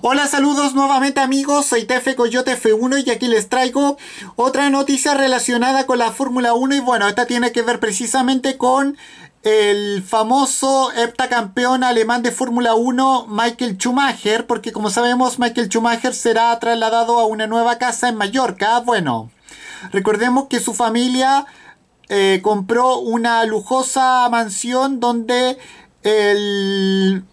Hola, saludos nuevamente amigos, soy Tefe Coyote F1 y aquí les traigo otra noticia relacionada con la Fórmula 1 y bueno, esta tiene que ver precisamente con el famoso heptacampeón alemán de Fórmula 1 Michael Schumacher, porque como sabemos Michael Schumacher será trasladado a una nueva casa en Mallorca. Bueno, recordemos que su familia eh, compró una lujosa mansión donde el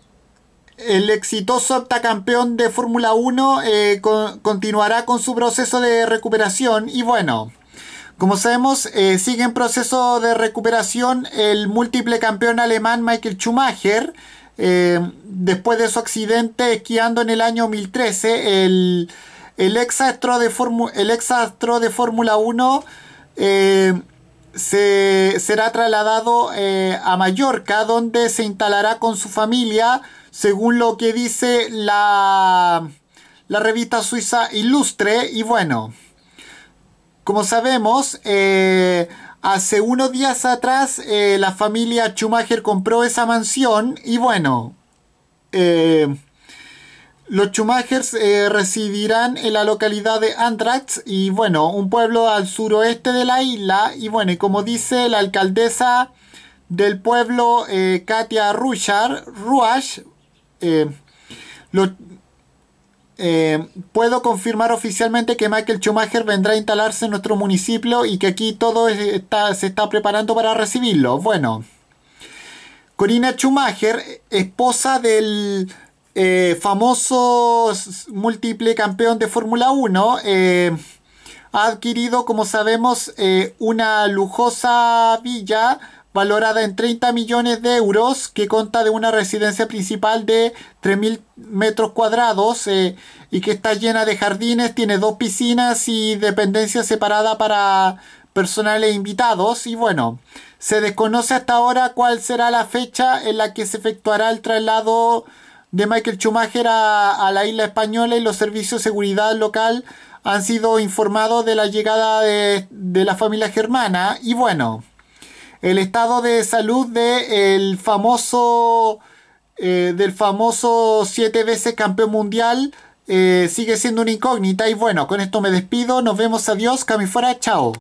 el exitoso octacampeón de Fórmula 1 eh, continuará con su proceso de recuperación y bueno, como sabemos, eh, sigue en proceso de recuperación el múltiple campeón alemán Michael Schumacher. Eh, después de su accidente esquiando en el año 2013, el, el ex astro de Fórmula 1 se, será trasladado a Mallorca, donde se instalará con su familia según lo que dice la, la revista suiza Ilustre. Y bueno, como sabemos, eh, hace unos días atrás eh, la familia Schumacher compró esa mansión y bueno, eh, los Schumachers residirán en la localidad de Andrax y bueno, un pueblo al suroeste de la isla y bueno, y como dice la alcaldesa del pueblo Katia Rushar, eh, eh, puedo confirmar oficialmente que Michael Schumacher vendrá a instalarse en nuestro municipio y que aquí todo está, se está preparando para recibirlo. Bueno, Corina Schumacher, esposa del eh, famoso múltiple campeón de Fórmula 1, ha adquirido, como sabemos, una lujosa villa valorada en 30 millones de euros, que consta de una residencia principal de 3.000 metros cuadrados eh, y que está llena de jardines, tiene dos piscinas y dependencia separada para personales e invitados. Y bueno, se desconoce hasta ahora cuál será la fecha en la que se efectuará el traslado de Michael Schumacher a, la isla española y los servicios de seguridad local han sido informados de la llegada de la familia germana. Y bueno, el estado de salud del famoso eh, del famoso siete veces campeón mundial eh, sigue siendo una incógnita y bueno, con esto me despido, nos vemos, adiós, cami fuera, chao.